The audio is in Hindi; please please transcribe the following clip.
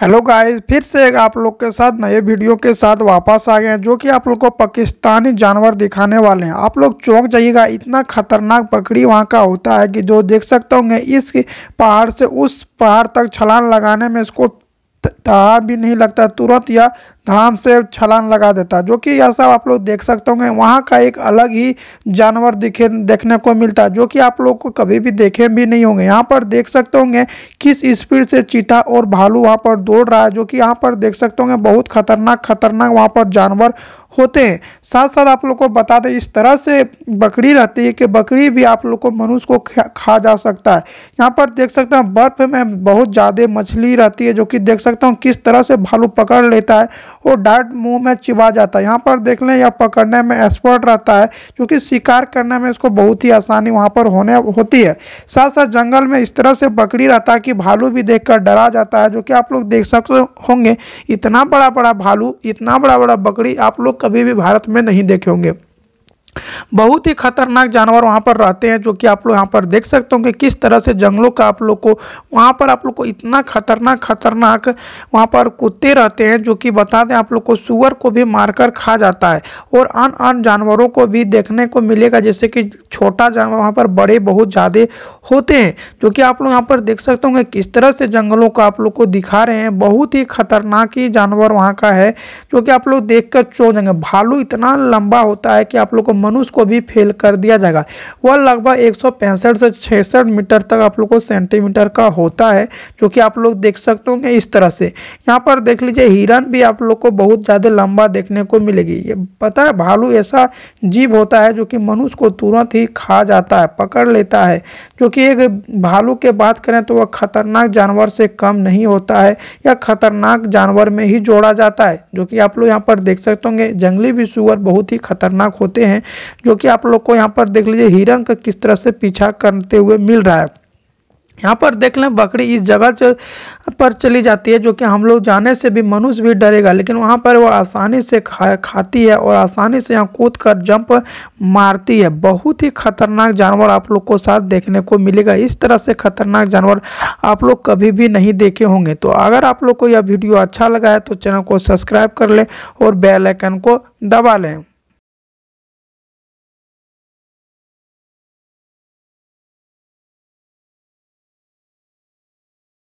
हेलो गाइस फिर से एक आप लोग के साथ नए वीडियो के साथ वापस आ गए हैं जो कि आप लोग को पाकिस्तानी जानवर दिखाने वाले हैं आप लोग चौंक जाइएगा इतना खतरनाक पकड़ी वहाँ का होता है कि जो देख सकते होंगे इस पहाड़ से उस पहाड़ तक छलांग लगाने में इसको तार भी नहीं लगता तुरंत या धाम से छलान लगा देता जो कि यह सब आप लोग देख सकते होंगे वहाँ का एक अलग ही जानवर दिखे देखने को मिलता है जो कि आप लोग को कभी भी देखे भी नहीं होंगे यहाँ पर देख सकते होंगे किस स्पीड से चीता और भालू वहाँ पर दौड़ रहा है जो कि यहाँ पर देख सकते होंगे बहुत खतरनाक खतरनाक वहाँ पर जानवर होते हैं साथ साथ आप लोग को बता दें इस तरह से बकरी रहती है कि बकरी भी आप लोग को मनुष्य को खा जा सकता है यहाँ पर देख सकते हैं बर्फ में बहुत ज़्यादा मछली रहती है जो कि देख सकते सकता हूँ किस तरह से भालू पकड़ लेता है और डायरेक्ट मुंह में चिबा जाता है यहाँ पर देख लें यह पकड़ने में एक्सपर्ट रहता है क्योंकि शिकार करने में इसको बहुत ही आसानी वहाँ पर होने होती है साथ साथ जंगल में इस तरह से बकरी रहता है कि भालू भी देख डरा जाता है जो कि आप लोग देख सकते होंगे इतना बड़ा बड़ा भालू इतना बड़ा बड़ा बकरी आप लोग कभी भी भारत में नहीं देखे होंगे बहुत ही खतरनाक जानवर वहाँ पर रहते हैं जो कि आप लोग यहाँ पर देख सकते हो कि किस तरह से जंगलों का आप लोग को वहाँ पर आप लोग को इतना खतरनाक खतरनाक वहाँ पर कुत्ते रहते हैं जो कि बता दें आप लोग को सुअर को भी मारकर खा जाता है और अन अन जानवरों को भी देखने को मिलेगा जैसे कि छोटा जानवर वहाँ पर बड़े बहुत ज़्यादा होते हैं जो कि आप लोग यहाँ पर देख सकते होंगे किस तरह से जंगलों को आप लोग को दिखा रहे हैं बहुत ही खतरनाक ही जानवर वहाँ का है जो कि आप लोग देख कर चो जाएंगे भालू इतना लंबा होता है कि आप लोग को मनुष्य को भी फेल कर दिया जाएगा वह लगभग एक से छसठ मीटर तक आप लोग को सेंटीमीटर का होता है जो कि आप लोग देख सकते होंगे इस तरह से यहाँ पर देख लीजिए हिरन भी आप लोग को बहुत ज़्यादा लंबा देखने को मिलेगी ये पता है भालू ऐसा जीव होता है जो कि मनुष्य को तुरंत ही खा जाता है पकड़ लेता है जो कि एक भालू के बात करें तो वह खतरनाक जानवर से कम नहीं होता है या खतरनाक जानवर में ही जोड़ा जाता है जो कि आप लोग यहाँ पर देख सकते होंगे जंगली भी सुअर बहुत ही खतरनाक होते हैं जो कि आप लोग को यहाँ पर देख लीजिए हिरण का किस तरह से पीछा करते हुए मिल रहा है यहाँ पर देख लें बकरी इस जगह पर चली जाती है जो कि हम लोग जाने से भी मनुष्य भी डरेगा लेकिन वहाँ पर वो आसानी से खा खाती है और आसानी से यहाँ कूद कर जंप मारती है बहुत ही खतरनाक जानवर आप लोग को साथ देखने को मिलेगा इस तरह से खतरनाक जानवर आप लोग कभी भी नहीं देखे होंगे तो अगर आप लोग को यह वीडियो अच्छा लगा है तो चैनल को सब्सक्राइब कर लें और बेलाइकन को दबा लें